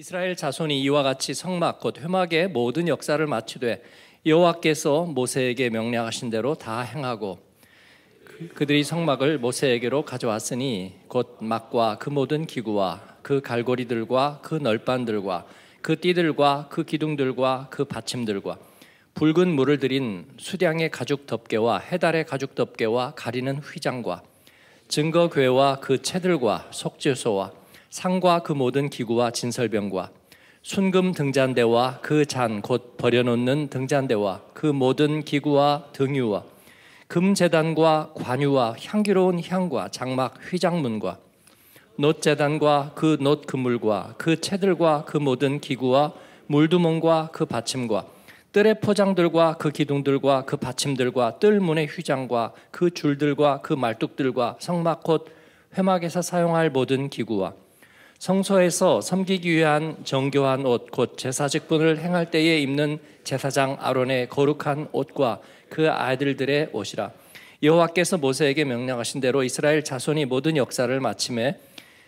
이스라엘 자손이 이와 같이 성막 곧 회막의 모든 역사를 마치되 여호와께서 모세에게 명령하신 대로 다 행하고 그들이 성막을 모세에게로 가져왔으니 곧 막과 그 모든 기구와 그 갈고리들과 그 널빤들과 그 띠들과 그 기둥들과 그 받침들과 붉은 물을 들인 수량의 가죽 덮개와 해달의 가죽 덮개와 가리는 휘장과 증거괴와그 채들과 속죄소와 상과 그 모든 기구와 진설병과 순금 등잔대와 그 잔 곧 버려놓는 등잔대와 그 모든 기구와 등유와 금재단과 관유와 향기로운 향과 장막 휘장문과 놋재단과 그놋 그물과 그 채들과 그 모든 기구와 물두멍과 그 받침과 뜰의 포장들과 그 기둥들과 그 받침들과 뜰 문의 휘장과 그 줄들과 그 말뚝들과 성막 곧 회막에서 사용할 모든 기구와 성소에서 섬기기 위한 정교한 옷, 곧 제사직분을 행할 때에 입는 제사장 아론의 거룩한 옷과 그 아들들의 옷이라. 여호와께서 모세에게 명령하신 대로 이스라엘 자손이 모든 역사를 마침해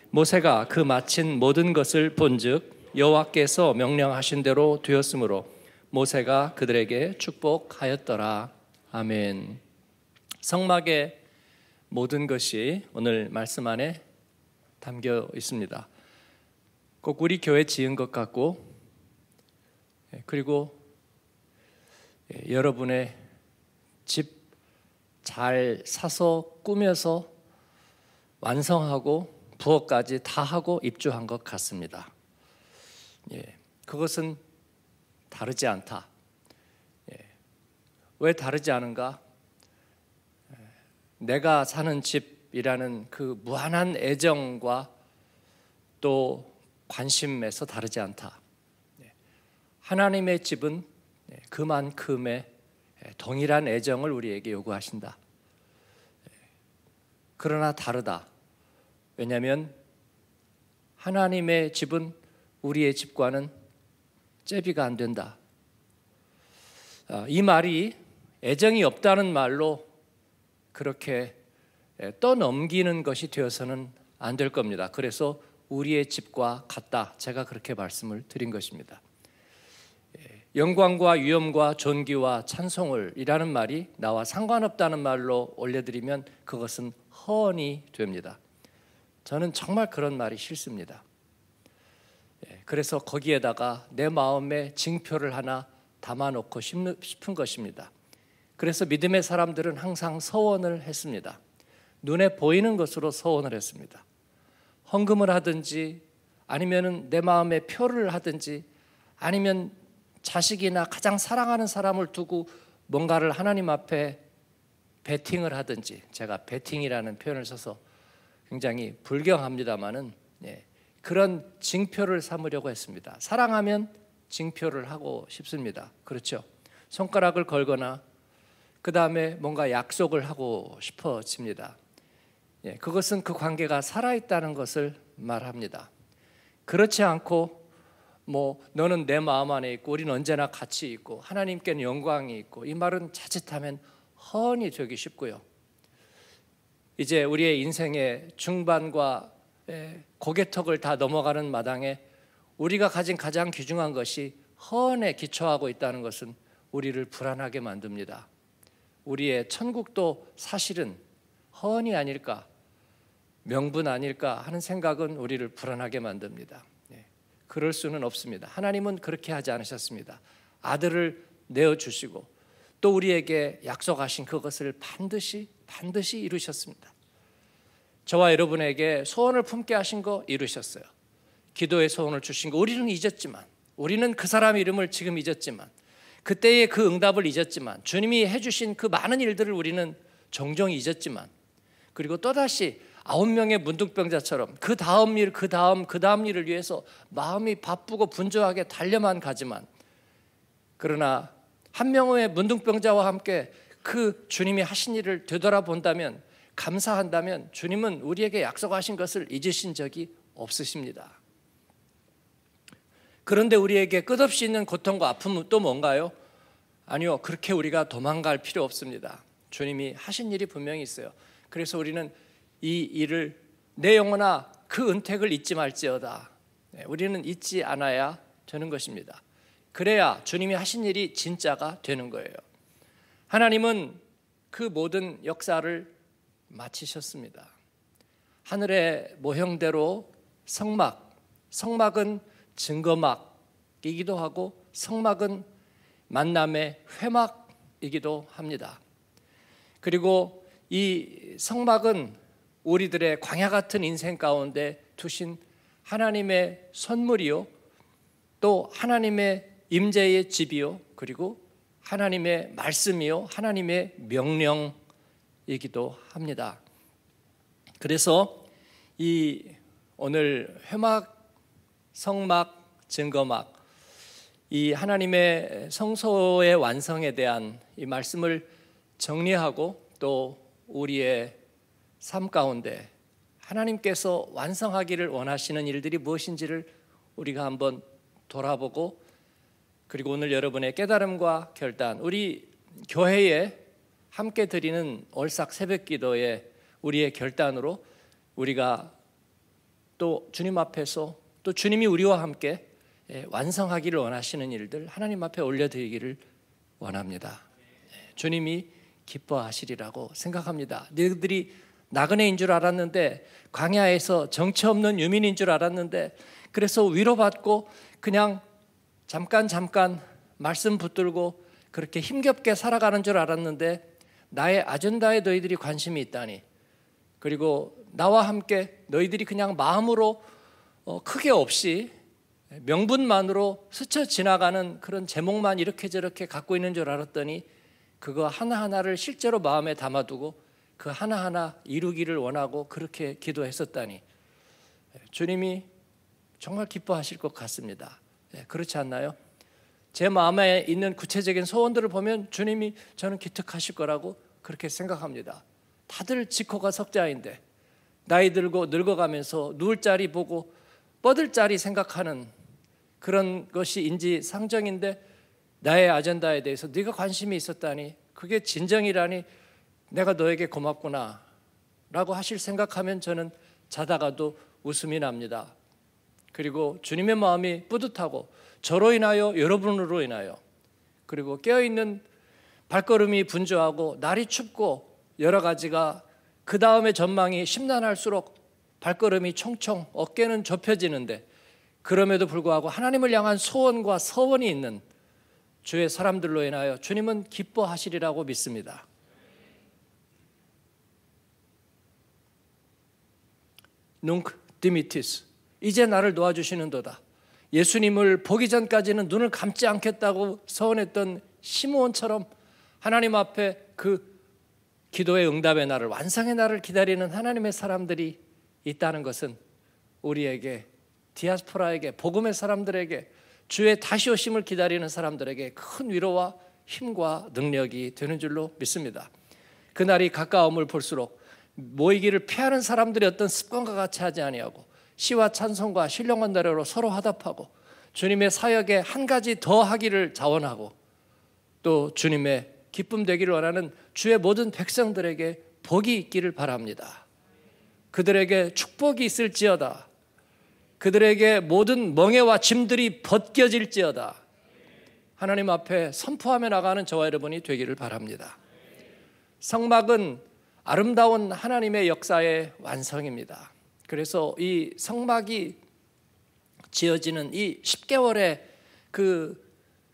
모세가 그 마친 모든 것을 본즉 여호와께서 명령하신 대로 되었으므로 모세가 그들에게 축복하였더라. 아멘. 성막의 모든 것이 오늘 말씀 안에 담겨 있습니다. 꼭 우리 교회 지은 것 같고 예, 그리고 예, 여러분의 집 잘 사서 꾸며서 완성하고 부엌까지 다 하고 입주한 것 같습니다. 예, 그것은 다르지 않다. 예, 왜 다르지 않은가? 예, 내가 사는 집이라는 그 무한한 애정과 또 관심에서 다르지 않다. 네. 하나님의 집은 네, 그만큼의 동일한 애정을 우리에게 요구하신다. 네. 그러나 다르다. 왜냐하면 하나님의 집은 우리의 집과는 제비가 안 된다. 아, 이 말이 애정이 없다는 말로 그렇게 떠넘기는 것이 되어서는 안 될 겁니다. 그래서 우리의 집과 같다. 제가 그렇게 말씀을 드린 것입니다. 예, 영광과 위엄과 존귀와 찬송을이라는 말이 나와 상관없다는 말로 올려드리면 그것은 허언이 됩니다. 저는 정말 그런 말이 싫습니다. 예, 그래서 거기에다가 내 마음에 징표를 하나 담아놓고 싶은 것입니다. 그래서 믿음의 사람들은 항상 서원을 했습니다. 눈에 보이는 것으로 서원을 했습니다. 헌금을 하든지 아니면은 내 마음에 표를 하든지 아니면 자식이나 가장 사랑하는 사람을 두고 뭔가를 하나님 앞에 베팅을 하든지 제가 베팅이라는 표현을 써서 굉장히 불경합니다만은 예, 그런 징표를 삼으려고 했습니다. 사랑하면 징표를 하고 싶습니다. 그렇죠? 손가락을 걸거나 그 다음에 뭔가 약속을 하고 싶어집니다. 예, 그것은 그 관계가 살아있다는 것을 말합니다. 그렇지 않고 뭐 너는 내 마음 안에 있고 우리는 언제나 같이 있고 하나님께는 영광이 있고 이 말은 자칫하면 허언이 되기 쉽고요. 이제 우리의 인생의 중반과 예, 고개턱을 다 넘어가는 마당에 우리가 가진 가장 귀중한 것이 허언에 기초하고 있다는 것은 우리를 불안하게 만듭니다. 우리의 천국도 사실은 허언이 아닐까 명분 아닐까 하는 생각은 우리를 불안하게 만듭니다. 예, 그럴 수는 없습니다. 하나님은 그렇게 하지 않으셨습니다. 아들을 내어 주시고 또 우리에게 약속하신 그것을 반드시 반드시 이루셨습니다. 저와 여러분에게 소원을 품게 하신 거 이루셨어요. 기도의 소원을 주신 거 우리는 잊었지만 우리는 그 사람 이름을 지금 잊었지만 그때의 그 응답을 잊었지만 주님이 해주신 그 많은 일들을 우리는 종종 잊었지만 그리고 또다시 아홉 명의 문득병자처럼그 다음 일, 그 다음, 그 다음 일을 위해서 마음이 바쁘고 분주하게 달려만 가지만 그러나 한 명의 문득병자와 함께 그 주님이 하신 일을 되돌아본다면 감사한다면 주님은 우리에게 약속하신 것을 잊으신 적이 없으십니다. 그런데 우리에게 끝없이 있는 고통과 아픔은 또 뭔가요? 아니요. 그렇게 우리가 도망갈 필요 없습니다. 주님이 하신 일이 분명히 있어요. 그래서 우리는 이 일을 내 영혼아 그 은택을 잊지 말지어다. 네, 우리는 잊지 않아야 되는 것입니다. 그래야 주님이 하신 일이 진짜가 되는 거예요. 하나님은 그 모든 역사를 마치셨습니다. 하늘의 모형대로 성막, 성막은 증거막이기도 하고 성막은 만남의 회막이기도 합니다. 그리고 이 성막은 우리들의 광야 같은 인생 가운데 두신 하나님의 선물이요 또 하나님의 임재의 집이요 그리고 하나님의 말씀이요 하나님의 명령이기도 합니다. 그래서 이 오늘 회막 성막 증거막 이 하나님의 성소의 완성에 대한 이 말씀을 정리하고 또 우리의 삶 가운데 하나님께서 완성하기를 원하시는 일들이 무엇인지를 우리가 한번 돌아보고 그리고 오늘 여러분의 깨달음과 결단 우리 교회에 함께 드리는 얼삭 새벽 기도에 우리의 결단으로 우리가 또 주님 앞에서 또 주님이 우리와 함께 예, 완성하기를 원하시는 일들 하나님 앞에 올려드리기를 원합니다. 예, 주님이 기뻐하시리라고 생각합니다. 너희들이 나그네인 줄 알았는데 광야에서 정체 없는 유민인 줄 알았는데 그래서 위로받고 그냥 잠깐 잠깐 말씀 붙들고 그렇게 힘겹게 살아가는 줄 알았는데 나의 아젠다에 너희들이 관심이 있다니 그리고 나와 함께 너희들이 그냥 마음으로 어, 크게 없이 명분만으로 스쳐 지나가는 그런 제목만 이렇게 저렇게 갖고 있는 줄 알았더니 그거 하나하나를 실제로 마음에 담아두고 그 하나하나 이루기를 원하고 그렇게 기도했었다니 주님이 정말 기뻐하실 것 같습니다. 예, 그렇지 않나요? 제 마음에 있는 구체적인 소원들을 보면 주님이 저는 기특하실 거라고 그렇게 생각합니다. 다들 지코가 석자인데 나이 들고 늙어가면서 누울 자리 보고 뻗을 자리 생각하는 그런 것이 인지 상정인데 나의 아젠다에 대해서 네가 관심이 있었다니 그게 진정이라니 내가 너에게 고맙구나 라고 하실 생각하면 저는 자다가도 웃음이 납니다. 그리고 주님의 마음이 뿌듯하고 저로 인하여 여러분으로 인하여 그리고 깨어있는 발걸음이 분주하고 날이 춥고 여러 가지가 그 다음에 전망이 심란할수록 발걸음이 총총 어깨는 좁혀지는데 그럼에도 불구하고 하나님을 향한 소원과 서원이 있는 주의 사람들로 인하여 주님은 기뻐하시리라고 믿습니다. nunc dimittis. 이제 나를 놓아주시는도다. 예수님을 보기 전까지는 눈을 감지 않겠다고 서원했던 시므온처럼 하나님 앞에 그 기도의 응답의 날을 완성의 날을 기다리는 하나님의 사람들이 있다는 것은 우리에게 디아스포라에게 복음의 사람들에게 주의 다시 오심을 기다리는 사람들에게 큰 위로와 힘과 능력이 되는 줄로 믿습니다. 그날이 가까움을 볼수록 모이기를 피하는 사람들이 어떤 습관과 같이 하지 아니하고 시와 찬송과 신령한 노래로 서로 화답하고 주님의 사역에 한 가지 더 하기를 자원하고 또 주님의 기쁨 되기를 원하는 주의 모든 백성들에게 복이 있기를 바랍니다. 그들에게 축복이 있을지어다. 그들에게 모든 멍해와 짐들이 벗겨질지어다. 하나님 앞에 선포하며 나가는 저와 여러분이 되기를 바랍니다. 성막은 아름다운 하나님의 역사의 완성입니다. 그래서 이 성막이 지어지는 이 10개월의 그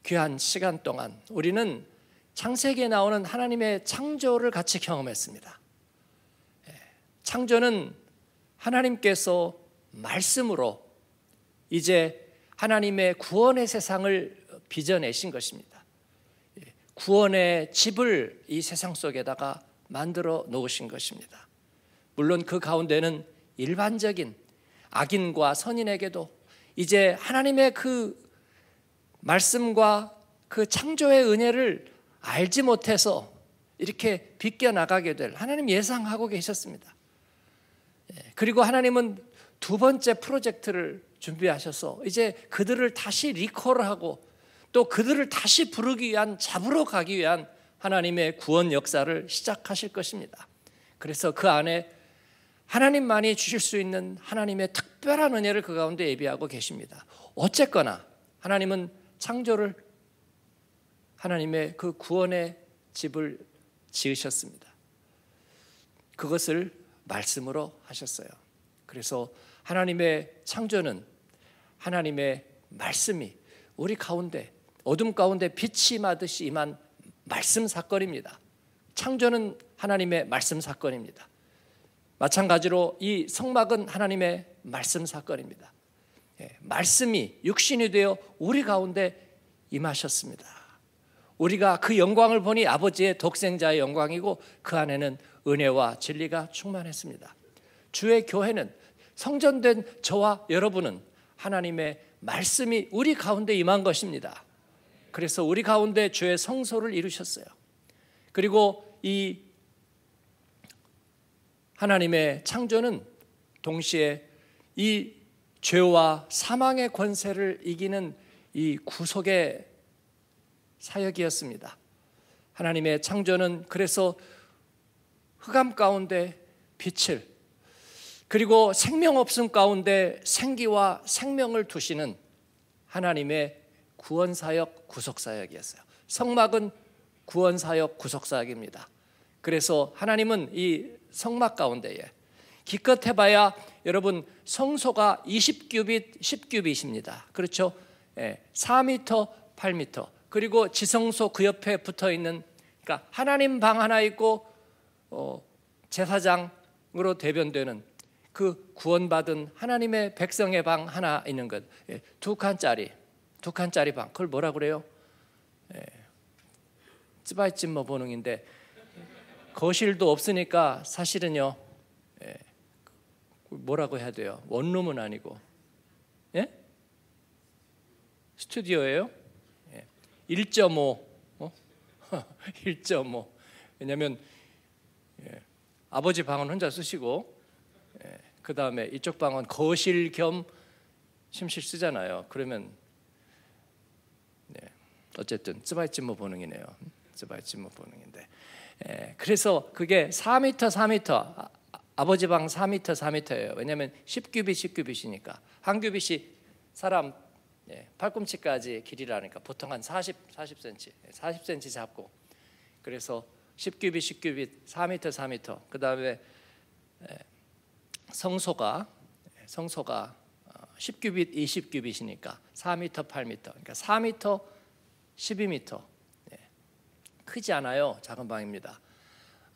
귀한 시간 동안 우리는 창세기에 나오는 하나님의 창조를 같이 경험했습니다. 예, 창조는 하나님께서 말씀으로 이제 하나님의 구원의 세상을 빚어내신 것입니다. 예, 구원의 집을 이 세상 속에다가 만들어 놓으신 것입니다. 물론 그 가운데는 일반적인 악인과 선인에게도 이제 하나님의 그 말씀과 그 창조의 은혜를 알지 못해서 이렇게 빗겨나가게 될 하나님 예상하고 계셨습니다. 예, 그리고 하나님은 두 번째 프로젝트를 준비하셔서 이제 그들을 다시 리콜하고 또 그들을 다시 부르기 위한 잡으러 가기 위한 하나님의 구원 역사를 시작하실 것입니다. 그래서 그 안에 하나님만이 주실 수 있는 하나님의 특별한 은혜를 그 가운데 예비하고 계십니다. 어쨌거나 하나님은 창조를 하나님의 그 구원의 집을 지으셨습니다. 그것을 말씀으로 하셨어요. 그래서 하나님의 창조는 하나님의 말씀이 우리 가운데 어둠 가운데 빛이 마듯이 임한 말씀 사건입니다. 창조는 하나님의 말씀 사건입니다. 마찬가지로 이 성막은 하나님의 말씀 사건입니다. 예, 말씀이 육신이 되어 우리 가운데 임하셨습니다. 우리가 그 영광을 보니 아버지의 독생자의 영광이고 그 안에는 은혜와 진리가 충만했습니다. 주의 교회는 성전된 저와 여러분은 하나님의 말씀이 우리 가운데 임한 것입니다. 그래서 우리 가운데 죄의 성소를 이루셨어요. 그리고 이 하나님의 창조는 동시에 이 죄와 사망의 권세를 이기는 이 구속의 사역이었습니다. 하나님의 창조는 그래서 흑암 가운데 빛을 그리고 생명 없음 가운데 생기와 생명을 두시는 하나님의 구원 사역, 구속 사역이었어요. 성막은 구원 사역, 구속 사역입니다. 그래서 하나님은 이 성막 가운데에 기껏 해봐야 여러분 성소가 20규빗, 10규빗입니다. 그렇죠? 예, 4미터, 8미터. 그리고 지성소 그 옆에 붙어 있는 그러니까 하나님 방 하나 있고 어, 제사장으로 대변되는 그 구원받은 하나님의 백성의 방 하나 있는 것. 예, 칸짜리. 두 칸짜리 방. 그걸 뭐라 그래요? 예. 찌바이찜 뭐 보능인데 거실도 없으니까 사실은요. 예. 그 뭐라고 해야 돼요? 원룸은 아니고. 예? 스튜디오예요? 예. 1.5. 어? 1.5. 왜냐면 예. 아버지 방은 혼자 쓰시고 예. 그 다음에 이쪽 방은 거실 겸 침실 쓰잖아요. 그러면 어쨌든 쯔바이찜모 본능이네요. 쯔바이찜모 본능인데. 예, 그래서 그게 4미4미 아, 아, 아버지 방4미4미예요왜냐면 10규빗 10규빗이니까 한 규빗이 사람 예, 팔꿈치까지 길이라니까 보통 한 40, 40cm, 40cm 잡고 그래서 10규빗 10규빗 4미4미그 다음에 예, 성소가 예, 성소가 10규빗 20규빗이니까 4미8미 그러니까 4미 12m. 네. 예. 크지 않아요. 작은 방입니다.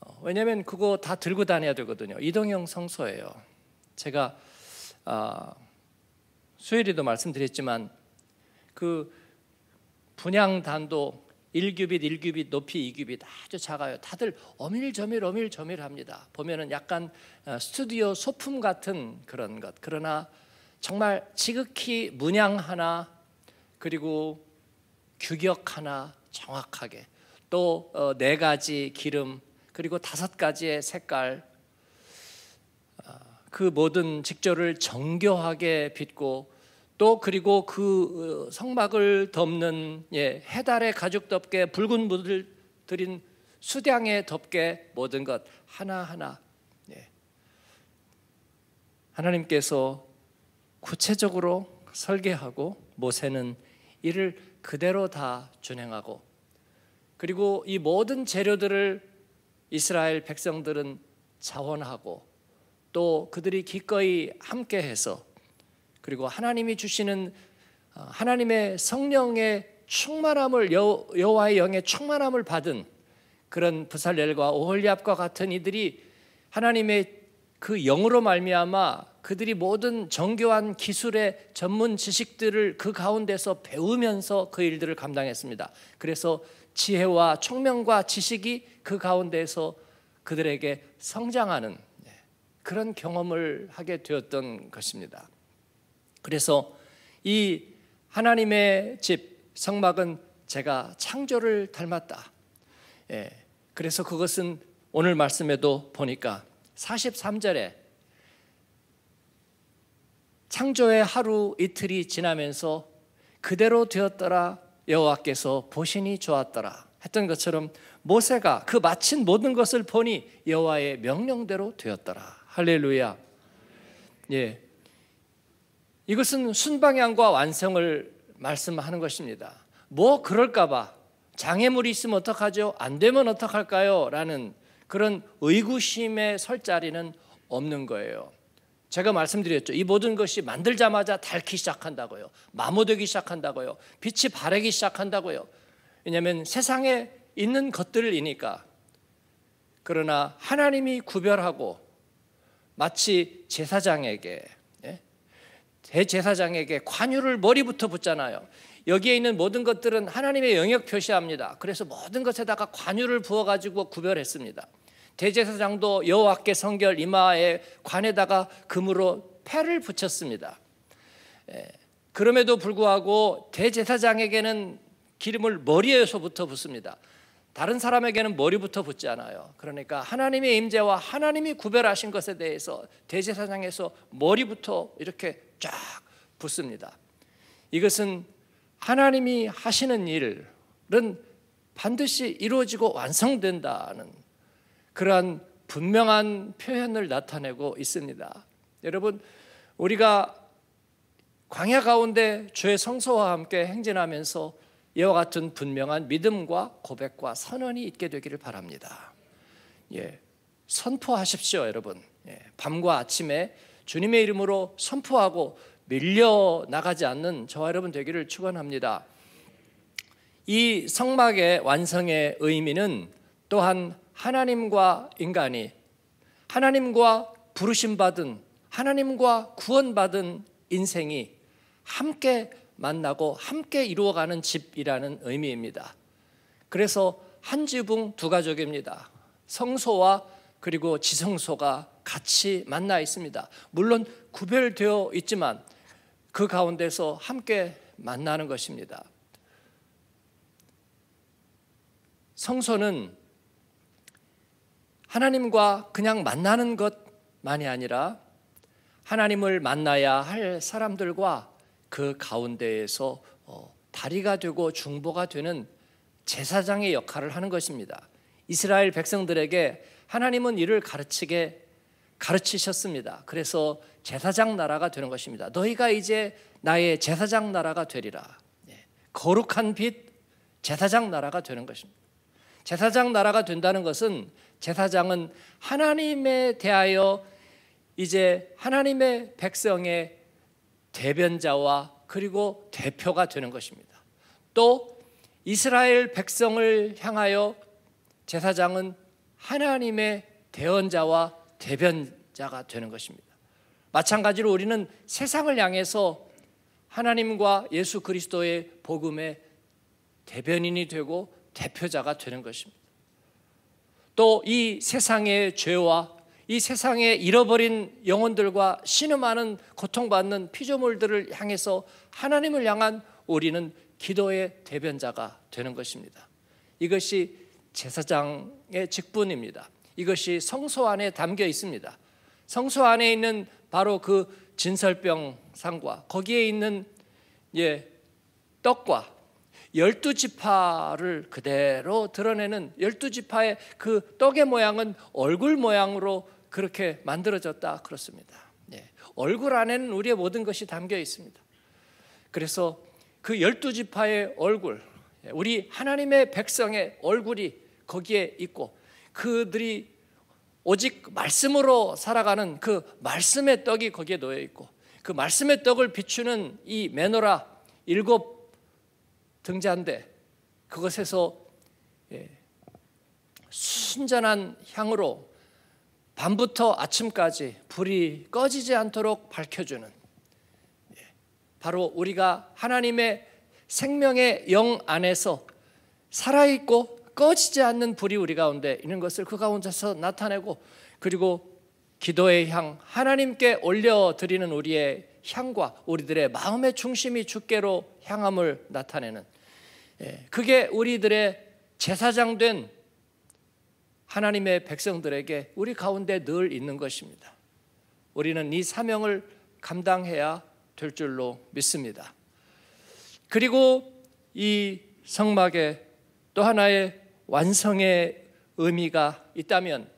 어, 왜냐하면 그거 다 들고 다녀야 되거든요. 이동형 성소예요. 제가 아, 수요일도 말씀드렸지만 그 분양단도 1규빗, 1규빗, 높이 2규빗 아주 작아요. 다들 어밀저밀 어밀저밀 합니다. 보면은 약간 어, 스튜디오 소품 같은 그런 것. 그러나 정말 지극히 문양 하나 그리고 규격 하나 정확하게 또네 어, 네 가지 기름 그리고 다섯 가지의 색깔 어, 그 모든 직조를 정교하게 빚고 또 그리고 그 어, 성막을 덮는 예, 해달의 가죽 덮개 붉은 물을 들인 수량의 덮개 모든 것 하나하나 예. 하나님께서 구체적으로 설계하고 모세는 이를 그대로 다 준행하고 그리고 이 모든 재료들을 이스라엘 백성들은 자원하고 또 그들이 기꺼이 함께해서 그리고 하나님이 주시는 어, 하나님의 성령의 충만함을 여호와의 영의 충만함을 받은 그런 부살렐과 오홀리압과 같은 이들이 하나님의 그 영으로 말미암아 그들이 모든 정교한 기술의 전문 지식들을 그 가운데서 배우면서 그 일들을 감당했습니다. 그래서 지혜와 총명과 지식이 그 가운데서 그들에게 성장하는 예, 그런 경험을 하게 되었던 것입니다. 그래서 이 하나님의 집 성막은 제가 창조를 닮았다. 예, 그래서 그것은 오늘 말씀에도 보니까 43절에 창조의 하루 이틀이 지나면서 그대로 되었더라 여호와께서 보시니 좋았더라 했던 것처럼 모세가 그 마친 모든 것을 보니 여호와의 명령대로 되었더라 할렐루야 예 이것은 순방향과 완성을 말씀하는 것입니다 뭐 그럴까봐 장애물이 있으면 어떡하죠 안 되면 어떡할까요 라는 그런 의구심의 설 자리는 없는 거예요 제가 말씀드렸죠. 이 모든 것이 만들자마자 닳기 시작한다고요. 마모되기 시작한다고요. 빛이 바래기 시작한다고요. 왜냐하면 세상에 있는 것들이니까. 그러나 하나님이 구별하고 마치 제사장에게 예? 대제사장에게 관유를 머리부터 붙잖아요. 여기에 있는 모든 것들은 하나님의 영역 표시합니다. 그래서 모든 것에다가 관유를 부어가지고 구별했습니다. 대제사장도 여호와께 성결 이마에 관에다가 금으로 패를 붙였습니다. 예, 그럼에도 불구하고 대제사장에게는 기름을 머리에서부터 붓습니다. 다른 사람에게는 머리부터 붙지 않아요. 그러니까 하나님의 임재와 하나님이 구별하신 것에 대해서 대제사장에서 머리부터 이렇게 쫙 붙습니다. 이것은 하나님이 하시는 일은 반드시 이루어지고 완성된다는 그러한 분명한 표현을 나타내고 있습니다. 여러분, 우리가 광야 가운데 주의 성소와 함께 행진하면서 이와 같은 분명한 믿음과 고백과 선언이 있게 되기를 바랍니다. 예, 선포하십시오, 여러분. 예, 밤과 아침에 주님의 이름으로 선포하고 밀려 나가지 않는 저와 여러분 되기를 축원합니다. 이 성막의 완성의 의미는 또한 하나님과 인간이 하나님과 부르심 받은 하나님과 구원받은 인생이 함께 만나고 함께 이루어가는 집이라는 의미입니다. 그래서 한 지붕 두 가족입니다. 성소와 그리고 지성소가 같이 만나 있습니다. 물론 구별되어 있지만 그 가운데서 함께 만나는 것입니다. 성소는 하나님과 그냥 만나는 것만이 아니라 하나님을 만나야 할 사람들과 그 가운데에서 어, 다리가 되고 중보가 되는 제사장의 역할을 하는 것입니다. 이스라엘 백성들에게 하나님은 이를 가르치게 가르치셨습니다. 그래서 제사장 나라가 되는 것입니다. 너희가 이제 나의 제사장 나라가 되리라. 예, 거룩한 빛 제사장 나라가 되는 것입니다. 제사장 나라가 된다는 것은 제사장은 하나님에 대하여 이제 하나님의 백성의 대변자와 그리고 대표가 되는 것입니다. 또 이스라엘 백성을 향하여 제사장은 하나님의 대언자와 대변자가 되는 것입니다. 마찬가지로 우리는 세상을 향해서 하나님과 예수 그리스도의 복음의 대변인이 되고 대표자가 되는 것입니다. 또이 세상의 죄와 이 세상에 잃어버린 영혼들과 신음하는 고통받는 피조물들을 향해서 하나님을 향한 우리는 기도의 대변자가 되는 것입니다. 이것이 제사장의 직분입니다. 이것이 성소 안에 담겨 있습니다. 성소 안에 있는 바로 그 진설병 상과 거기에 있는 예, 떡과 열두 지파를 그대로 드러내는 열두 지파의 그 떡의 모양은 얼굴 모양으로 그렇게 만들어졌다 그렇습니다. 예. 얼굴 안에는 우리의 모든 것이 담겨 있습니다. 그래서 그 열두 지파의 얼굴, 예, 우리 하나님의 백성의 얼굴이 거기에 있고 그들이 오직 말씀으로 살아가는 그 말씀의 떡이 거기에 놓여 있고 그 말씀의 떡을 비추는 이 메노라 일곱 등잔데 그것에서 예, 순전한 향으로 밤부터 아침까지 불이 꺼지지 않도록 밝혀주는 예, 바로 우리가 하나님의 생명의 영 안에서 살아있고 꺼지지 않는 불이 우리 가운데 있는 것을 그 가운데서 나타내고 그리고 기도의 향 하나님께 올려드리는 우리의 향과 우리들의 마음의 중심이 주께로 향함을 나타내는 예, 그게 우리들의 제사장 된 하나님의 백성들에게 우리 가운데 늘 있는 것입니다. 우리는 이 사명을 감당해야 될 줄로 믿습니다. 그리고 이 성막에 또 하나의 완성의 의미가 있다면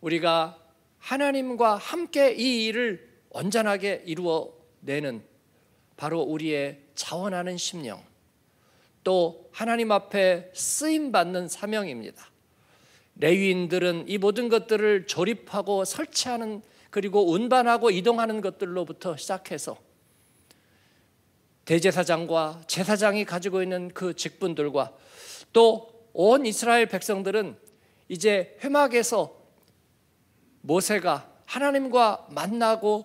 우리가 하나님과 함께 이 일을 완전하게 이루어내는 바로 우리의 자원하는 심령 또 하나님 앞에 쓰임 받는 사명입니다. 레위인들은 이 모든 것들을 조립하고 설치하는 그리고 운반하고 이동하는 것들로부터 시작해서 대제사장과 제사장이 가지고 있는 그 직분들과 또 온 이스라엘 백성들은 이제 회막에서 모세가 하나님과 만나고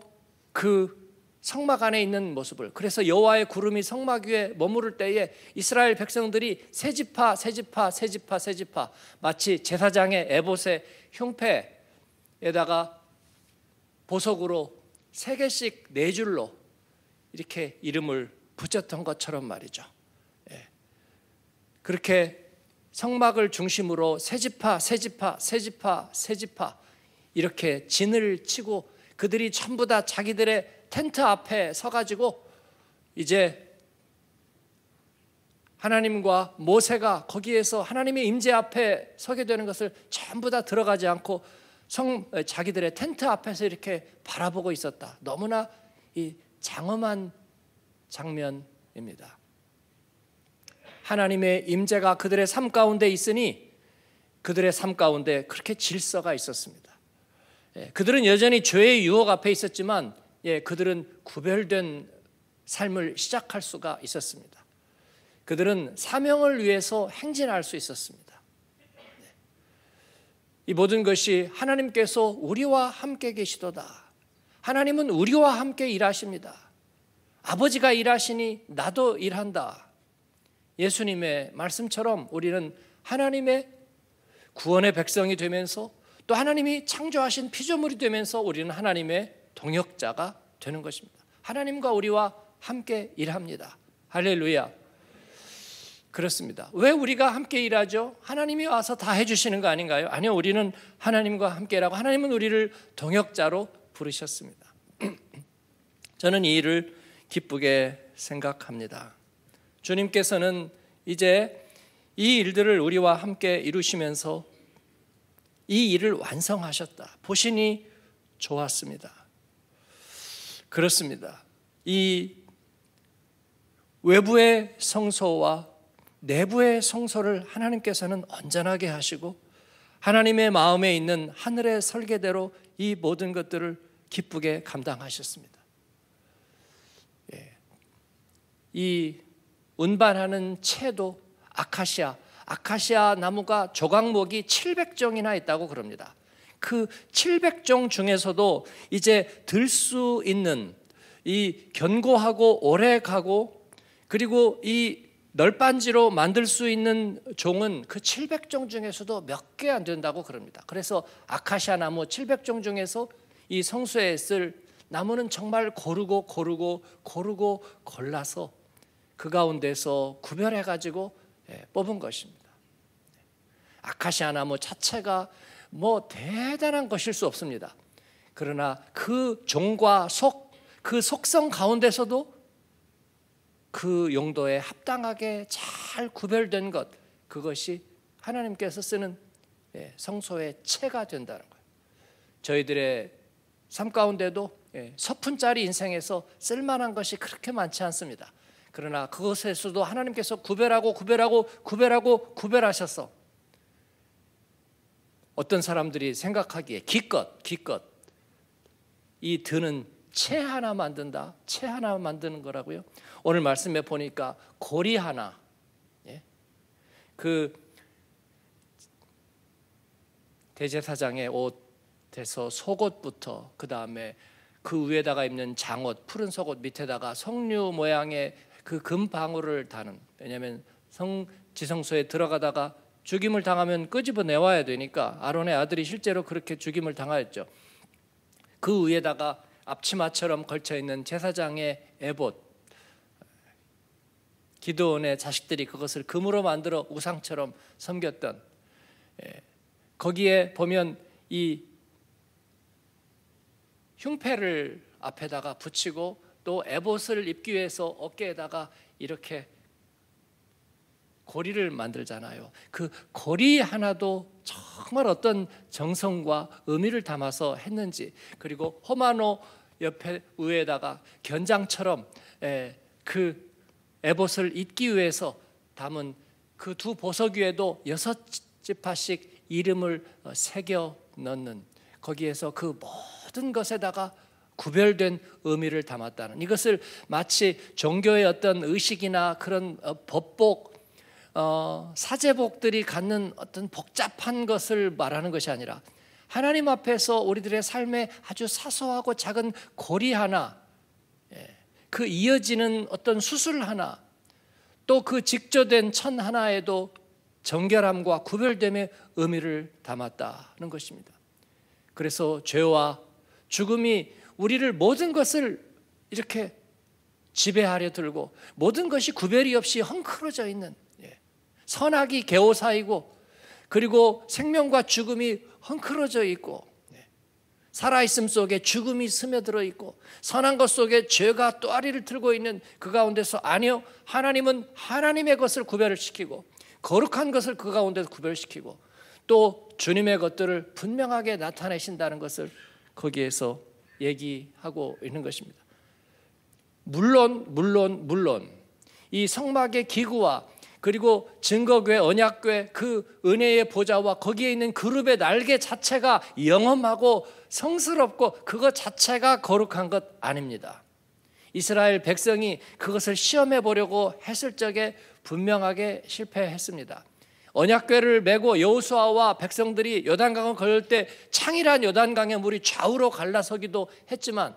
그 성막 안에 있는 모습을 그래서 여호와의 구름이 성막 위에 머무를 때에 이스라엘 백성들이 세 지파 세 지파 세 지파 세 지파 마치 제사장의 에봇의 형패에다가 보석으로 세 개씩 네 줄로 이렇게 이름을 붙였던 것처럼 말이죠. 예. 그렇게 성막을 중심으로 세지파, 세지파, 세지파, 세지파 이렇게 진을 치고 그들이 전부 다 자기들의 텐트 앞에 서가지고 이제 하나님과 모세가 거기에서 하나님의 임재 앞에 서게 되는 것을 전부 다 들어가지 않고 성 자기들의 텐트 앞에서 이렇게 바라보고 있었다. 너무나 이 장엄한 장면입니다. 하나님의 임재가 그들의 삶 가운데 있으니 그들의 삶 가운데 그렇게 질서가 있었습니다. 예, 그들은 여전히 죄의 유혹 앞에 있었지만 예, 그들은 구별된 삶을 시작할 수가 있었습니다. 그들은 사명을 위해서 행진할 수 있었습니다. 예, 이 모든 것이 하나님께서 우리와 함께 계시도다. 하나님은 우리와 함께 일하십니다. 아버지가 일하시니 나도 일한다. 예수님의 말씀처럼 우리는 하나님의 구원의 백성이 되면서 또 하나님이 창조하신 피조물이 되면서 우리는 하나님의 동역자가 되는 것입니다. 하나님과 우리와 함께 일합니다. 할렐루야. 그렇습니다. 왜 우리가 함께 일하죠? 하나님이 와서 다 해주시는 거 아닌가요? 아니요, 우리는 하나님과 함께라고 하나님은 우리를 동역자로 부르셨습니다. 저는 이 일을 기쁘게 생각합니다. 주님께서는 이제 이 일들을 우리와 함께 이루시면서 이 일을 완성하셨다. 보시니 좋았습니다. 그렇습니다. 이 외부의 성소와 내부의 성소를 하나님께서는 언전하게 하시고 하나님의 마음에 있는 하늘의 설계대로 이 모든 것들을 기쁘게 감당하셨습니다. 예. 이 운반하는 채도 아카시아 아카시아 나무가 조각목이 700종이나 있다고 그럽니다. 그 700종 중에서도 이제 들 수 있는 이 견고하고 오래 가고 그리고 이 널빤지로 만들 수 있는 종은 그 700종 중에서도 몇 개 안 된다고 그럽니다. 그래서 아카시아 나무 700종 중에서 이 성수에 쓸 나무는 정말 고르고 고르고 고르고 골라서 그 가운데서 구별해 가지고 예, 뽑은 것입니다. 아카시아 나무 자체가 뭐 대단한 것일 수 없습니다. 그러나 그 종과 속, 그 속성 가운데서도 그 용도에 합당하게 잘 구별된 것, 그것이 하나님께서 쓰는 예, 성소의 채가 된다는 거예요. 저희들의 삶 가운데도 예, 서푼짜리 인생에서 쓸만한 것이 그렇게 많지 않습니다. 그러나 그것에서도 하나님께서 구별하고 구별하고 구별하고 구별하셔서 어떤 사람들이 생각하기에 기껏 기껏 이 드는 채 하나 만든다 채 하나 만드는 거라고요. 오늘 말씀에 보니까 고리 하나 예? 그 대제사장의 옷에서 속옷부터 그 다음에 그 위에다가 입는 장옷 푸른 속옷 밑에다가 석류 모양의 그 금방울을 다는 왜냐하면 성 지성소에 들어가다가 죽임을 당하면 끄집어 내와야 되니까 아론의 아들이 실제로 그렇게 죽임을 당하였죠. 그 위에다가 앞치마처럼 걸쳐 있는 제사장의 에봇 기도원의 자식들이 그것을 금으로 만들어 우상처럼 섬겼던 예, 거기에 보면 이 흉패를 앞에다가 붙이고 또 에봇을 입기 위해서 어깨에다가 이렇게 고리를 만들잖아요. 그 고리 하나도 정말 어떤 정성과 의미를 담아서 했는지 그리고 호마노 옆에 위에다가 견장처럼 에, 예, 그 에봇을 잇기 위해서 담은 그 두 보석 위에도 여섯 지파씩 이름을 어, 새겨 넣는 거기에서 그 모든 것에다가 구별된 의미를 담았다는 이것을 마치 종교의 어떤 의식이나 그런 어, 법복 어, 사제복들이 갖는 어떤 복잡한 것을 말하는 것이 아니라 하나님 앞에서 우리들의 삶에 아주 사소하고 작은 고리 하나, 예, 그 이어지는 어떤 수술 하나, 또 그 직조된 천 하나에도 정결함과 구별됨의 의미를 담았다는 것입니다. 그래서 죄와 죽음이 우리를 모든 것을 이렇게 지배하려 들고 모든 것이 구별이 없이 헝클어져 있는 선악이 개호사이고 그리고 생명과 죽음이 헝클어져 있고 네. 살아있음 속에 죽음이 스며들어 있고 선한 것 속에 죄가 또아리를 들고 있는 그 가운데서 아니요 하나님은 하나님의 것을 구별을 시키고 거룩한 것을 그 가운데서 구별시키고 또 주님의 것들을 분명하게 나타내신다는 것을 거기에서 얘기하고 있는 것입니다. 물론 물론 물론 이 성막의 기구와 그리고 증거교회, 언약교회 그 은혜의 보좌와 거기에 있는 그룹의 날개 자체가 영험하고 성스럽고 그것 자체가 거룩한 것 아닙니다. 이스라엘 백성이 그것을 시험해 보려고 했을 적에 분명하게 실패했습니다. 언약궤를 메고 여호수아와 백성들이 요단강을 걸을 때 창이란 요단강의 물이 좌우로 갈라서기도 했지만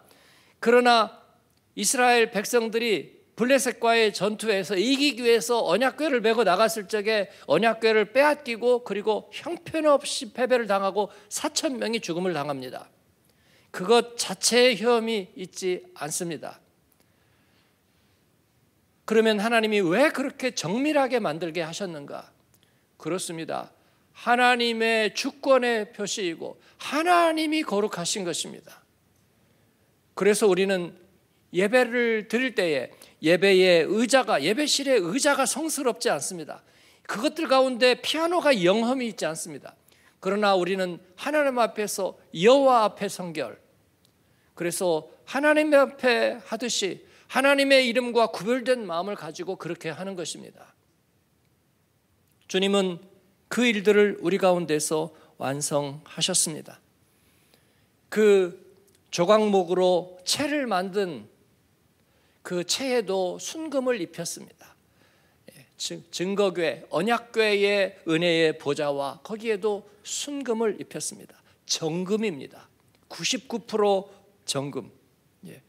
그러나 이스라엘 백성들이 블레셋과의 전투에서 이기기 위해서 언약궤를 메고 나갔을 적에 언약궤를 빼앗기고 그리고 형편없이 패배를 당하고 4천 명이 죽음을 당합니다. 그것 자체의 혐의 있지 않습니다. 그러면 하나님이 왜 그렇게 정밀하게 만들게 하셨는가? 그렇습니다. 하나님의 주권의 표시이고 하나님이 거룩하신 것입니다. 그래서 우리는 예배를 드릴 때에 예배의 의자가 예배실의 의자가 성스럽지 않습니다. 그것들 가운데 피아노가 영험이 있지 않습니다. 그러나 우리는 하나님 앞에서 여호와 앞에 성결. 그래서 하나님 앞에 하듯이 하나님의 이름과 구별된 마음을 가지고 그렇게 하는 것입니다. 주님은 그 일들을 우리 가운데서 완성하셨습니다. 그 조각목으로 채를 만든 그 체에도 순금을 입혔습니다. 예, 증거교회, 언약교회의 은혜의 보좌와 거기에도 순금을 입혔습니다. 정금입니다. 99% 정금. 예,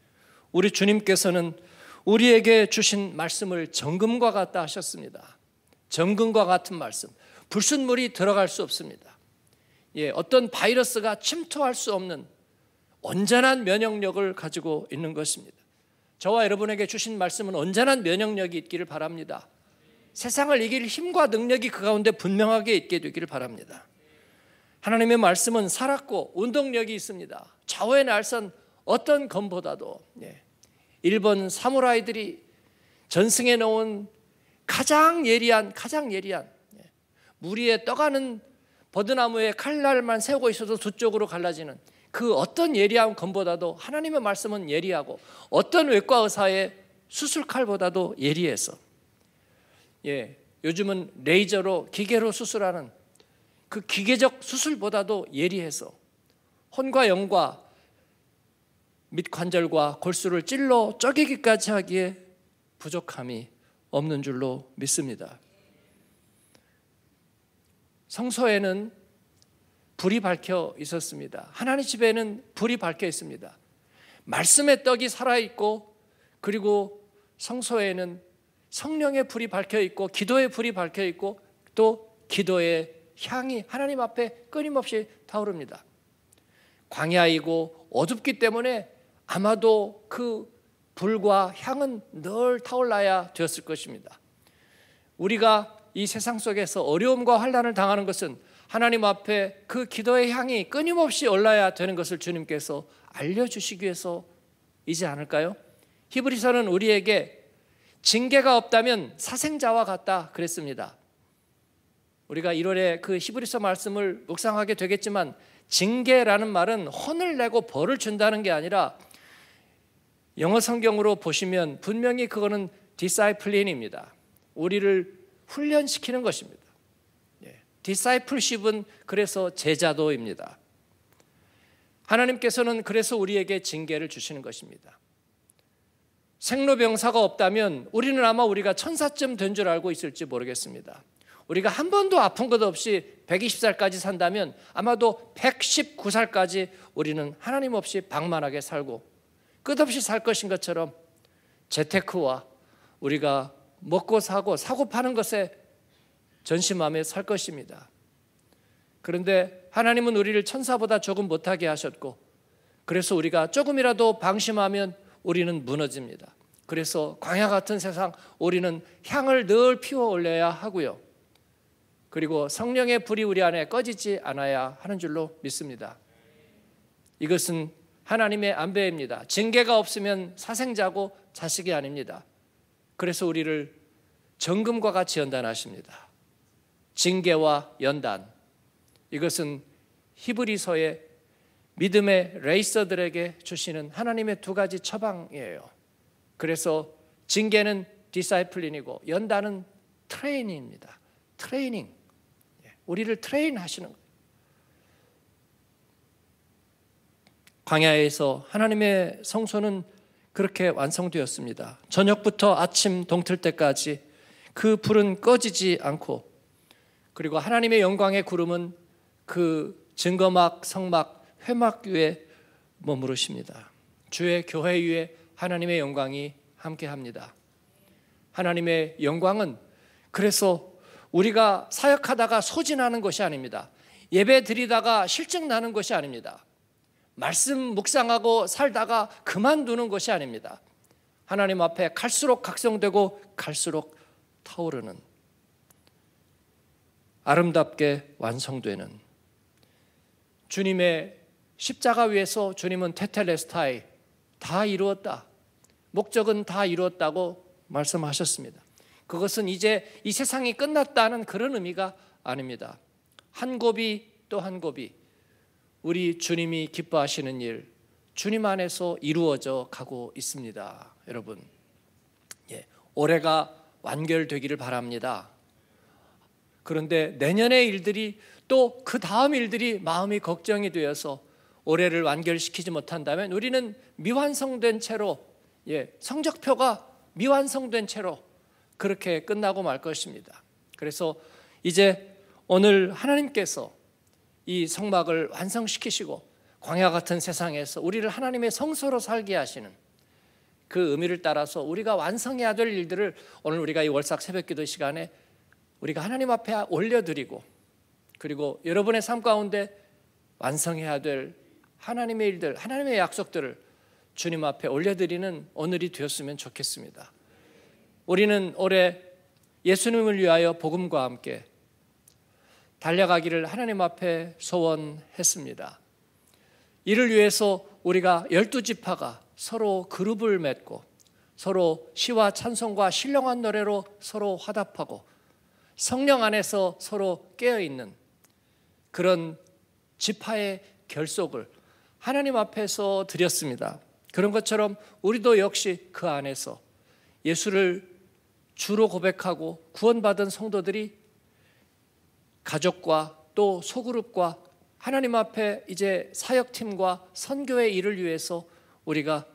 우리 주님께서는 우리에게 주신 말씀을 정금과 같다 하셨습니다. 정금과 같은 말씀. 불순물이 들어갈 수 없습니다. 예, 어떤 바이러스가 침투할 수 없는 온전한 면역력을 가지고 있는 것입니다. 저와 여러분에게 주신 말씀은 언제나 면역력이 있기를 바랍니다. 세상을 이길 힘과 능력이 그 가운데 분명하게 있게 되기를 바랍니다. 하나님의 말씀은 살았고 운동력이 있습니다. 좌우의 날선 어떤 검보다도 예. 일본 사무라이들이 전승해 놓은 가장 예리한 가장 예리한 예. 무리에 떠가는 버드나무에 칼날만 세우고 있어도 두 쪽으로 갈라지는 그 어떤 예리한 검보다도 하나님의 말씀은 예리하고 어떤 외과 의사의 수술칼보다도 예리해서 예 요즘은 레이저로 기계로 수술하는 그 기계적 수술보다도 예리해서 혼과 영과 밑 관절과 골수를 찔러 쪼개기까지 하기에 부족함이 없는 줄로 믿습니다. 성소에는 불이 밝혀 있었습니다. 하나님 집에는 불이 밝혀 있습니다. 말씀의 떡이 살아 있고 그리고 성소에는 성령의 불이 밝혀 있고 기도의 불이 밝혀 있고 또 기도의 향이 하나님 앞에 끊임없이 타오릅니다. 광야이고 어둡기 때문에 아마도 그 불과 향은 늘 타올라야 되었을 것입니다. 우리가 이 세상 속에서 어려움과 환란을 당하는 것은 하나님 앞에 그 기도의 향이 끊임없이 올라야 되는 것을 주님께서 알려주시기 위해서 이지 않을까요? 히브리서는 우리에게 징계가 없다면 사생자와 같다 그랬습니다. 우리가 1월에 그 히브리서 말씀을 묵상하게 되겠지만 징계라는 말은 혼을 내고 벌을 준다는 게 아니라 영어 성경으로 보시면 분명히 그거는 디사이플린입니다. 우리를 훈련시키는 것입니다. 디사이플십은 그래서 제자도입니다. 하나님께서는 그래서 우리에게 징계를 주시는 것입니다. 생로병사가 없다면 우리는 아마 우리가 천사쯤 된 줄 알고 있을지 모르겠습니다. 우리가 한 번도 아픈 것 없이 120살까지 산다면 아마도 119살까지 우리는 하나님 없이 방만하게 살고 끝없이 살 것인 것처럼 재테크와 우리가 먹고 사고 사고 파는 것에 전심 함에설 것입니다. 그런데 하나님은 우리를 천사보다 조금 못하게 하셨고 그래서 우리가 조금이라도 방심하면 우리는 무너집니다. 그래서 광야 같은 세상 우리는 향을 늘 피워 올려야 하고요. 그리고 성령의 불이 우리 안에 꺼지지 않아야 하는 줄로 믿습니다. 이것은 하나님의 안배입니다. 징계가 없으면 사생자고 자식이 아닙니다. 그래서 우리를 정금과 같이 연단하십니다. 징계와 연단. 이것은 히브리서의 믿음의 레이서들에게 주시는 하나님의 두 가지 처방이에요. 그래서 징계는 디사이플린이고 연단은 트레이닝입니다. 트레이닝. 예, 우리를 트레인 하시는 거예요. 광야에서 하나님의 성소는 그렇게 완성되었습니다. 저녁부터 아침 동틀 때까지 그 불은 꺼지지 않고 그리고 하나님의 영광의 구름은 그 증거막, 성막, 회막 위에 머무르십니다. 주의 교회 위에 하나님의 영광이 함께합니다. 하나님의 영광은 그래서 우리가 사역하다가 소진하는 것이 아닙니다. 예배 드리다가 실증 나는 것이 아닙니다. 말씀 묵상하고 살다가 그만두는 것이 아닙니다. 하나님 앞에 갈수록 각성되고 갈수록 타오르는 아름답게 완성되는 주님의 십자가 위에서 주님은 테텔레스타이 다 이루었다. 목적은 다 이루었다고 말씀하셨습니다. 그것은 이제 이 세상이 끝났다는 그런 의미가 아닙니다. 한 고비 또 한 고비 우리 주님이 기뻐하시는 일 주님 안에서 이루어져 가고 있습니다. 여러분. 예. 올해가 완결되기를 바랍니다. 그런데 내년의 일들이 또 그 다음 일들이 마음이 걱정이 되어서 올해를 완결시키지 못한다면 우리는 미완성된 채로 예, 성적표가 미완성된 채로 그렇게 끝나고 말 것입니다. 그래서 이제 오늘 하나님께서 이 성막을 완성시키시고 광야 같은 세상에서 우리를 하나님의 성소로 살게 하시는 그 의미를 따라서 우리가 완성해야 될 일들을 오늘 우리가 이 월삭 새벽 기도 시간에 우리가 하나님 앞에 올려드리고 그리고 여러분의 삶 가운데 완성해야 될 하나님의 일들, 하나님의 약속들을 주님 앞에 올려드리는 오늘이 되었으면 좋겠습니다. 우리는 올해 예수님을 위하여 복음과 함께 달려가기를 하나님 앞에 소원했습니다. 이를 위해서 우리가 열두 지파가 서로 그룹을 맺고 서로 시와 찬송과 신령한 노래로 서로 화답하고 성령 안에서 서로 깨어있는 그런 지파의 결속을 하나님 앞에서 드렸습니다. 그런 것처럼 우리도 역시 그 안에서 예수를 주로 고백하고 구원받은 성도들이 가족과 또 소그룹과 하나님 앞에 이제 사역팀과 선교의 일을 위해서 우리가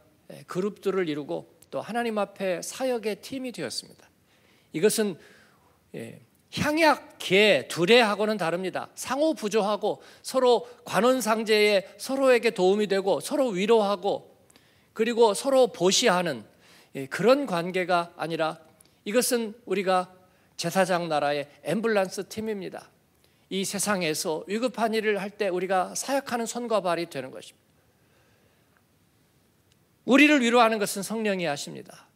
그룹들을 이루고 또 하나님 앞에 사역의 팀이 되었습니다. 이것은 예, 향약, 개, 두레하고는 다릅니다. 상호 부조하고 서로 관원상제에 서로에게 도움이 되고 서로 위로하고 그리고 서로 보시하는 예, 그런 관계가 아니라 이것은 우리가 제사장 나라의 앰뷸런스 팀입니다. 이 세상에서 위급한 일을 할 때 우리가 사역하는 손과 발이 되는 것입니다. 우리를 위로하는 것은 성령이 하십니다.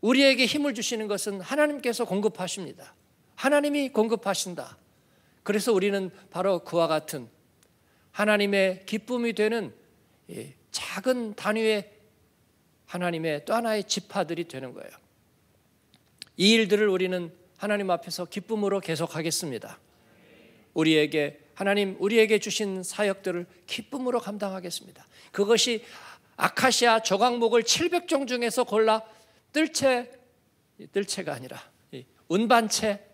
우리에게 힘을 주시는 것은 하나님께서 공급하십니다. 하나님이 공급하신다. 그래서 우리는 바로 그와 같은 하나님의 기쁨이 되는 작은 단위의 하나님의 또 하나의 지파들이 되는 거예요. 이 일들을 우리는 하나님 앞에서 기쁨으로 계속하겠습니다. 우리에게 하나님 우리에게 주신 사역들을 기쁨으로 감당하겠습니다. 그것이 아카시아 조각목을 700종 중에서 골라 뜰채 뜰채가 아니라 운반채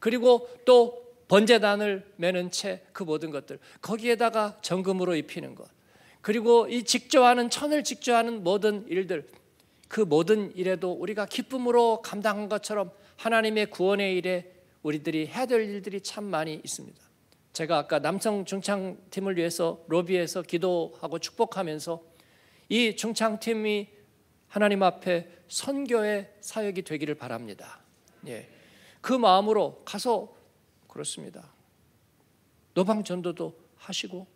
그리고 또 번제단을 매는 채 그 모든 것들 거기에다가 정금으로 입히는 것 그리고 이 직조하는 천을 직조하는 모든 일들 그 모든 일에도 우리가 기쁨으로 감당한 것처럼 하나님의 구원의 일에 우리들이 해야 될 일들이 참 많이 있습니다. 제가 아까 남성 중창팀을 위해서 로비에서 기도하고 축복하면서 이 중창팀이 하나님 앞에 선교의 사역이 되기를 바랍니다. 예. 그 마음으로 가서 그렇습니다. 노방 전도도 하시고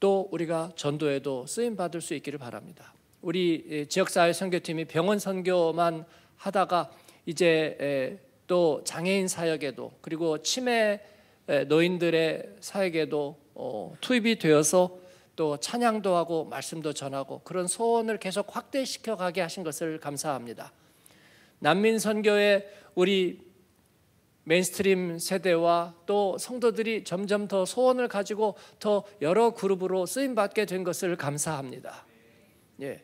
또 우리가 전도에도 쓰임 받을 수 있기를 바랍니다. 우리 예, 지역사회 선교팀이 병원 선교만 하다가 이제 예, 또 장애인 사역에도 그리고 치매 예, 노인들의 사역에도 어, 투입이 되어서 또 찬양도 하고 말씀도 전하고 그런 소원을 계속 확대시켜 가게 하신 것을 감사합니다. 난민 선교에 우리 메인스트림 세대와 또 성도들이 점점 더 소원을 가지고 더 여러 그룹으로 쓰임 받게 된 것을 감사합니다. 예.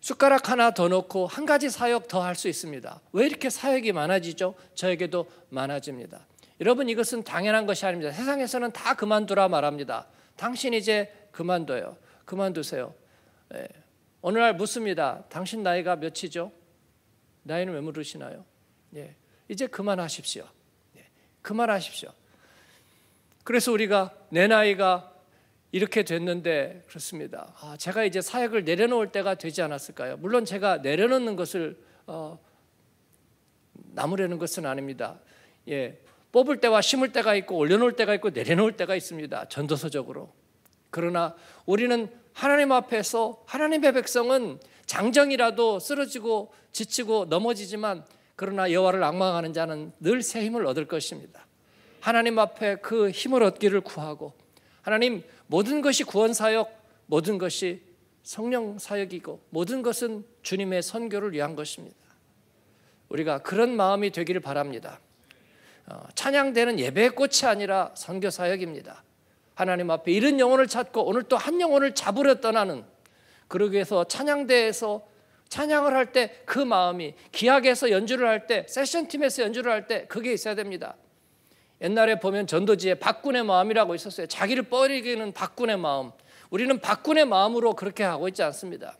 숟가락 하나 더 넣고 한 가지 사역 더 할 수 있습니다. 왜 이렇게 사역이 많아지죠? 저에게도 많아집니다. 여러분 이것은 당연한 것이 아닙니다. 세상에서는 다 그만두라 말합니다. 당신 이제 그만둬요. 그만두세요. 예. 어느 날 묻습니다. 당신 나이가 몇이죠? 나이는 왜 물으시나요? 예. 이제 그만하십시오. 네, 그만하십시오. 그래서 우리가 내 나이가 이렇게 됐는데 그렇습니다. 아, 제가 이제 사역을 내려놓을 때가 되지 않았을까요? 물론 제가 내려놓는 것을 어, 나무라는 것은 아닙니다. 예, 뽑을 때와 심을 때가 있고 올려놓을 때가 있고 내려놓을 때가 있습니다. 전도서적으로. 그러나 우리는 하나님 앞에서 하나님의 백성은 장정이라도 쓰러지고 지치고 넘어지지만 그러나 여호와를 악망하는 자는 늘 새 힘을 얻을 것입니다. 하나님 앞에 그 힘을 얻기를 구하고 하나님 모든 것이 구원 사역, 모든 것이 성령 사역이고 모든 것은 주님의 선교를 위한 것입니다. 우리가 그런 마음이 되기를 바랍니다. 어, 찬양대는 예배의 꽃이 아니라 선교 사역입니다. 하나님 앞에 이런 영혼을 찾고 오늘 또 한 영혼을 잡으려 떠나는 그러기 위해서 찬양대에서 찬양을 할 때 그 마음이 기악에서 연주를 할 때 세션 팀에서 연주를 할 때 그게 있어야 됩니다. 옛날에 보면 전도지에 박군의 마음이라고 있었어요. 자기를 버리기는 박군의 마음. 우리는 박군의 마음으로 그렇게 하고 있지 않습니다.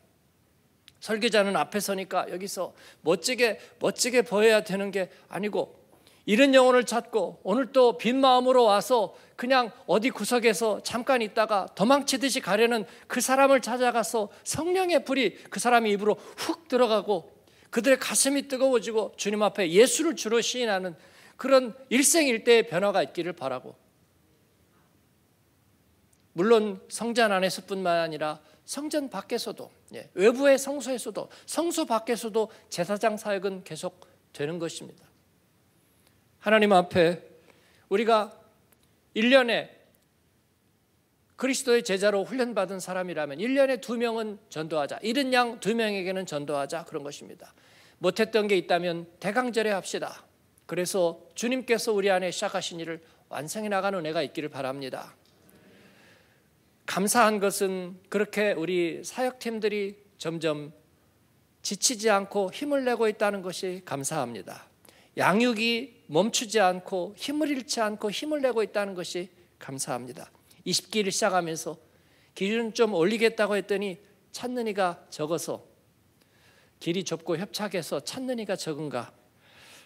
설교자는 앞에 서니까 여기서 멋지게 멋지게 보여야 되는 게 아니고 이런 영혼을 찾고 오늘 또 빈 마음으로 와서 그냥 어디 구석에서 잠깐 있다가 도망치듯이 가려는 그 사람을 찾아가서 성령의 불이 그 사람의 입으로 훅 들어가고 그들의 가슴이 뜨거워지고 주님 앞에 예수를 주로 시인하는 그런 일생일대의 변화가 있기를 바라고 물론 성전 안에서뿐만 아니라 성전 밖에서도 예, 외부의 성소에서도 성소 밖에서도 제사장 사역은 계속 되는 것입니다. 하나님 앞에 우리가 1년에 그리스도의 제자로 훈련받은 사람이라면 1년에 두 명은 전도하자. 이른 양두 명에게는 전도하자. 그런 것입니다. 못했던 게 있다면 대강절에 합시다. 그래서 주님께서 우리 안에 시작하신 일을 완성해 나가는 은혜가 있기를 바랍니다. 감사한 것은 그렇게 우리 사역팀들이 점점 지치지 않고 힘을 내고 있다는 것이 감사합니다. 양육이 멈추지 않고 힘을 잃지 않고 힘을 내고 있다는 것이 감사합니다. 20기를 시작하면서 기준 좀 올리겠다고 했더니 찾는 이가 적어서 길이 좁고 협착해서 찾는 이가 적은가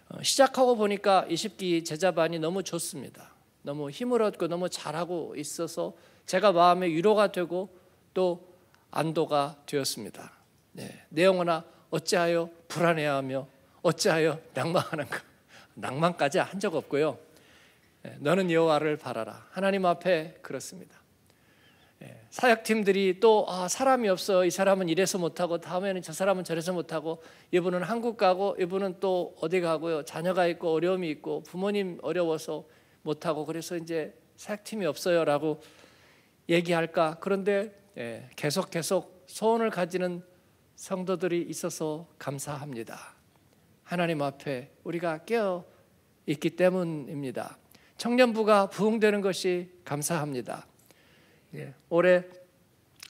어, 시작하고 보니까 20기 제자반이 너무 좋습니다. 너무 힘을 얻고 너무 잘하고 있어서 제가 마음의 위로가 되고 또 안도가 되었습니다. 네, 내용은 어찌하여 불안해하며 어찌하여 낭만하는가? 낭만까지 한 적 없고요. 예, 너는 여호와를 바라라. 하나님 앞에 그렇습니다. 예, 사역팀들이 또 아, 사람이 없어 이 사람은 이래서 못하고 다음에는 저 사람은 저래서 못하고 이분은 한국 가고 이분은 또 어디 가고요 자녀가 있고 어려움이 있고 부모님 어려워서 못하고 그래서 이제 사역팀이 없어요라고 얘기할까 그런데 예, 계속 계속 소원을 가지는 성도들이 있어서 감사합니다. 하나님 앞에 우리가 깨어 있기 때문입니다. 청년부가 부흥되는 것이 감사합니다. 예. 올해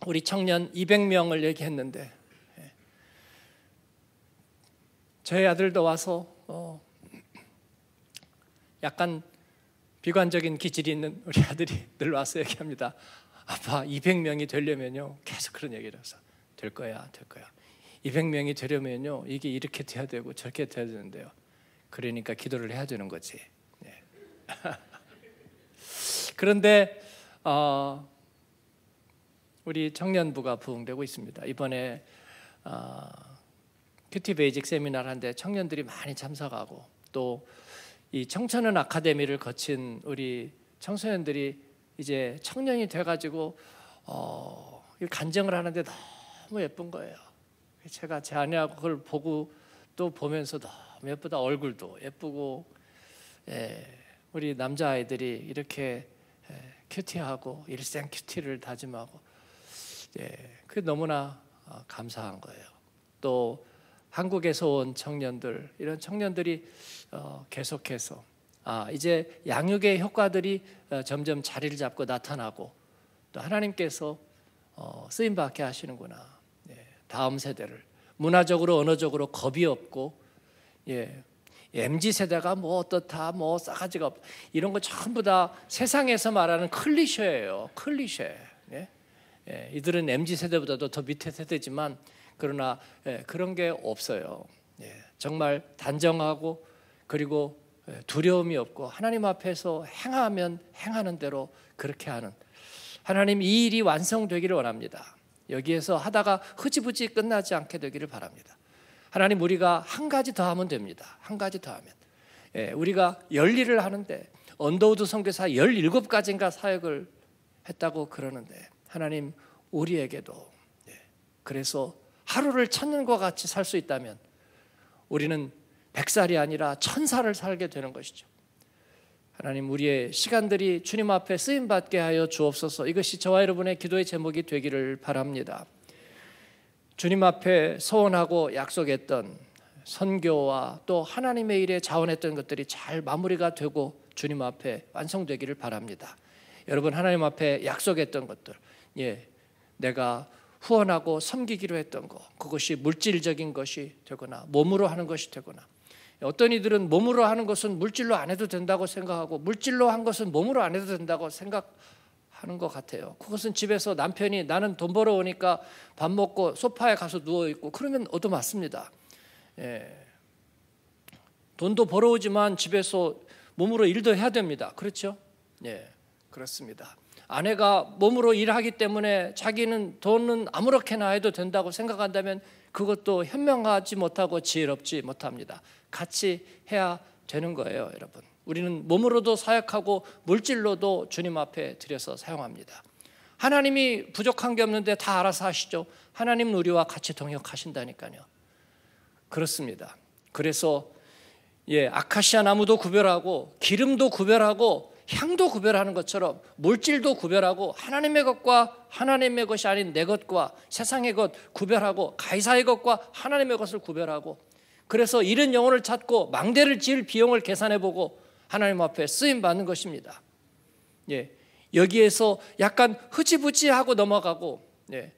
우리 청년 200명을 얘기했는데 예. 저희 아들도 와서 어, 약간 비관적인 기질이 있는 우리 아들이 늘 와서 얘기합니다. 아빠 200명이 되려면요 계속 그런 얘기를 해서 될 거야 될 거야 200명이 되려면요 이게 이렇게 돼야 되고 저렇게 돼야 되는데요. 그러니까 기도를 해야 되는 거지. 네. 그런데 어, 우리 청년부가 부흥되고 있습니다. 이번에 어, 큐티 베이직 세미나를 한데 청년들이 많이 참석하고 또 이 청천은 아카데미를 거친 우리 청소년들이 이제 청년이 돼가지고 어, 간증을 하는데 너무 예쁜 거예요. 제가 제 아내하고 그걸 보고 또 보면서 너무 예쁘다 얼굴도 예쁘고 예, 우리 남자 아이들이 이렇게 예, 큐티하고 일생 큐티를 다짐하고 예, 그 너무나 어, 감사한 거예요. 또 한국에서 온 청년들 이런 청년들이 어, 계속해서 아 이제 양육의 효과들이 어, 점점 자리를 잡고 나타나고 또 하나님께서 어, 쓰임 받게 하시는구나 다음 세대를 문화적으로 언어적으로 겁이 없고 예. MZ 세대가 뭐 어떻다 뭐 싸가지가 없다 이런 거 전부 다 세상에서 말하는 클리셰예요. 클리셰. 예? 예. 이들은 MZ 세대보다도 더 밑에 세대지만 그러나 예, 그런 게 없어요. 예, 정말 단정하고 그리고 예, 두려움이 없고 하나님 앞에서 행하면 행하는 대로 그렇게 하는 하나님 이 일이 완성되기를 원합니다. 여기에서 하다가 흐지부지 끝나지 않게 되기를 바랍니다. 하나님 우리가 한 가지 더 하면 됩니다. 한 가지 더 하면. 예, 우리가 열일을 하는데 언더우드 선교사 17가지인가 사역을 했다고 그러는데 하나님 우리에게도 예, 그래서 하루를 천년과 같이 살 수 있다면 우리는 백살이 아니라 천사를 살게 되는 것이죠. 하나님 우리의 시간들이 주님 앞에 쓰임 받게 하여 주옵소서. 이것이 저와 여러분의 기도의 제목이 되기를 바랍니다. 주님 앞에 서원하고 약속했던 선교와 또 하나님의 일에 자원했던 것들이 잘 마무리가 되고 주님 앞에 완성되기를 바랍니다. 여러분 하나님 앞에 약속했던 것들, 예, 내가 후원하고 섬기기로 했던 것, 그것이 물질적인 것이 되거나 몸으로 하는 것이 되거나 어떤 이들은 몸으로 하는 것은 물질로 안 해도 된다고 생각하고 물질로 한 것은 몸으로 안 해도 된다고 생각하는 것 같아요. 그것은 집에서 남편이 나는 돈 벌어오니까 밥 먹고 소파에 가서 누워있고 그러면 얻어맞습니다. 예. 돈도 벌어오지만 집에서 몸으로 일도 해야 됩니다. 그렇죠? 예, 그렇습니다. 아내가 몸으로 일하기 때문에 자기는 돈은 아무렇게나 해도 된다고 생각한다면 그것도 현명하지 못하고 지혜롭지 못합니다. 같이 해야 되는 거예요, 여러분. 우리는 몸으로도 사역하고 물질로도 주님 앞에 드려서 사용합니다. 하나님이 부족한 게 없는데 다 알아서 하시죠. 하나님 은 우리와 같이 동역하신다니까요. 그렇습니다. 그래서 예, 아카시아 나무도 구별하고 기름도 구별하고 향도 구별하는 것처럼 물질도 구별하고 하나님의 것과 하나님의 것이 아닌 내 것과 세상의 것 구별하고 가이사의 것과 하나님의 것을 구별하고 그래서 잃은 영혼을 찾고 망대를 지을 비용을 계산해 보고 하나님 앞에 쓰임 받는 것입니다. 예. 여기에서 약간 흐지부지하고 넘어가고 예.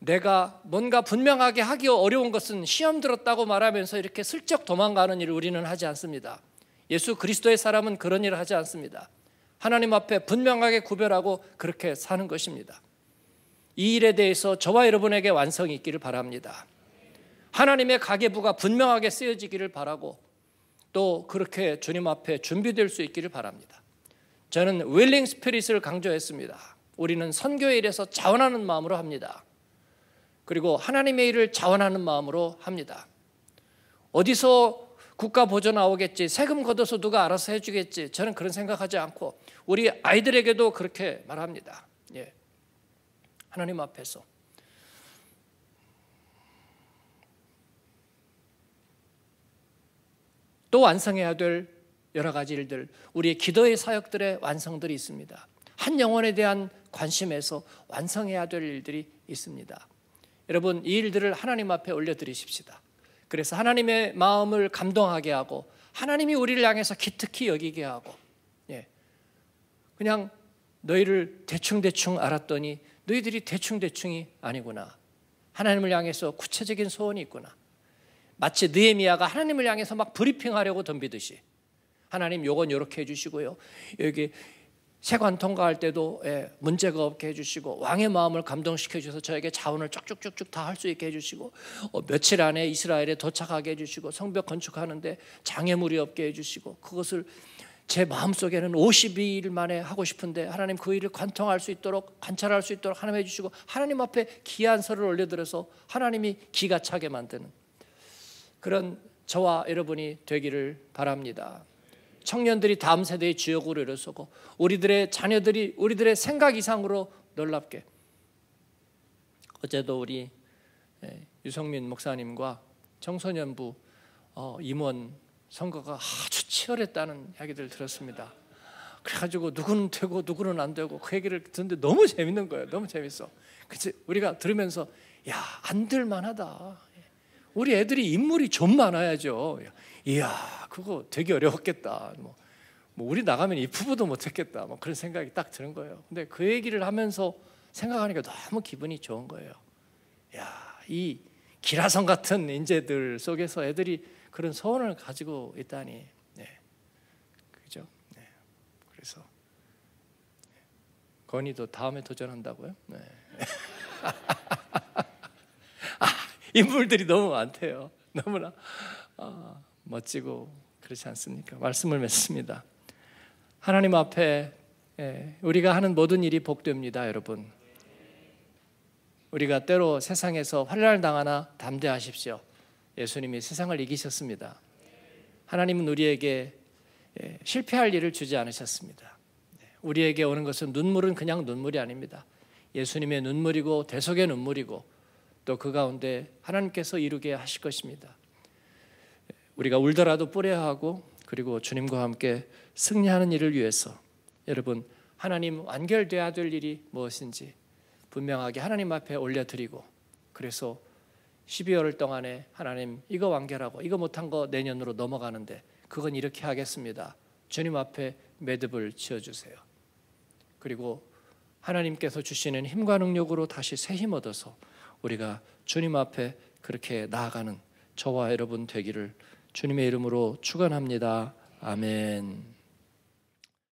내가 뭔가 분명하게 하기 어려운 것은 시험 들었다고 말하면서 이렇게 슬쩍 도망가는 일을 우리는 하지 않습니다. 예수 그리스도의 사람은 그런 일을 하지 않습니다. 하나님 앞에 분명하게 구별하고 그렇게 사는 것입니다. 이 일에 대해서 저와 여러분에게 완성이 있기를 바랍니다. 하나님의 가계부가 분명하게 쓰여지기를 바라고 또 그렇게 주님 앞에 준비될 수 있기를 바랍니다. 저는 윌링 스피릿을 강조했습니다. 우리는 선교의 일에서 자원하는 마음으로 합니다. 그리고 하나님의 일을 자원하는 마음으로 합니다. 어디서 국가 보조 나오겠지. 세금 걷어서 누가 알아서 해주겠지. 저는 그런 생각하지 않고 우리 아이들에게도 그렇게 말합니다. 예. 하나님 앞에서. 또 완성해야 될 여러 가지 일들, 우리의 기도의 사역들의 완성들이 있습니다. 한 영혼에 대한 관심에서 완성해야 될 일들이 있습니다. 여러분, 이 일들을 하나님 앞에 올려드리십시다. 그래서 하나님의 마음을 감동하게 하고 하나님이 우리를 향해서 기특히 여기게 하고 예. 그냥 너희를 대충대충 알았더니 너희들이 대충대충이 아니구나. 하나님을 향해서 구체적인 소원이 있구나. 마치 느헤미아가 하나님을 향해서 막 브리핑하려고 덤비듯이 하나님 요건 요렇게 해주시고요. 여기 세관 통과할 때도 예, 문제가 없게 해주시고 왕의 마음을 감동시켜 주셔서 저에게 자원을 쭉쭉쭉쭉 다 할 수 있게 해주시고 어, 며칠 안에 이스라엘에 도착하게 해주시고 성벽 건축하는데 장애물이 없게 해주시고 그것을 제 마음속에는 52일 만에 하고 싶은데 하나님 그 일을 관통할 수 있도록 관찰할 수 있도록 하나님 해주시고 하나님 앞에 귀한 설을 올려드려서 하나님이 기가 차게 만드는 그런 저와 여러분이 되기를 바랍니다 청년들이 다음 세대의 주역으로 일어서고 우리들의 자녀들이 우리들의 생각 이상으로 놀랍게 어제도 우리 예, 유성민 목사님과 청소년부 어, 임원 선거가 아주 치열했다는 이야기를 들었습니다. 그래가지고 누구는 되고 누구는 안 되고 그 얘기를 듣는데 너무 재밌는 거예요. 너무 재밌어. 그치? 우리가 들으면서 야 안 될만하다 우리 애들이 인물이 좀 많아야죠. 이야 그거 되게 어려웠겠다. 뭐, 뭐 우리 나가면 이 부부도 못했겠다. 뭐 그런 생각이 딱 드는 거예요. 근데 그 얘기를 하면서 생각하니까 너무 기분이 좋은 거예요. 야이 기라성 같은 인재들 속에서 애들이 그런 소원을 가지고 있다니. 네. 그죠? 네. 그래서 건이도 다음에 도전한다고요? 네. 아, 인물들이 너무 많대요. 너무나. 아. 멋지고 그렇지 않습니까? 말씀을 맺습니다. 하나님 앞에 예, 우리가 하는 모든 일이 복됩니다, 여러분. 우리가 때로 세상에서 환란당하나 담대하십시오. 예수님이 세상을 이기셨습니다. 하나님은 우리에게 예, 실패할 일을 주지 않으셨습니다. 네, 우리에게 오는 것은 눈물은 그냥 눈물이 아닙니다. 예수님의 눈물이고 대속의 눈물이고 또 그 가운데 하나님께서 이루게 하실 것입니다. 우리가 울더라도 뿌려야 하고 그리고 주님과 함께 승리하는 일을 위해서 여러분 하나님 완결돼야 될 일이 무엇인지 분명하게 하나님 앞에 올려드리고 그래서 12월 동안에 하나님 이거 완결하고 이거 못한 거 내년으로 넘어가는데 그건 이렇게 하겠습니다. 주님 앞에 매듭을 지어주세요. 그리고 하나님께서 주시는 힘과 능력으로 다시 새 힘 얻어서 우리가 주님 앞에 그렇게 나아가는 저와 여러분 되기를 주님의 이름으로 축원합니다. 아멘.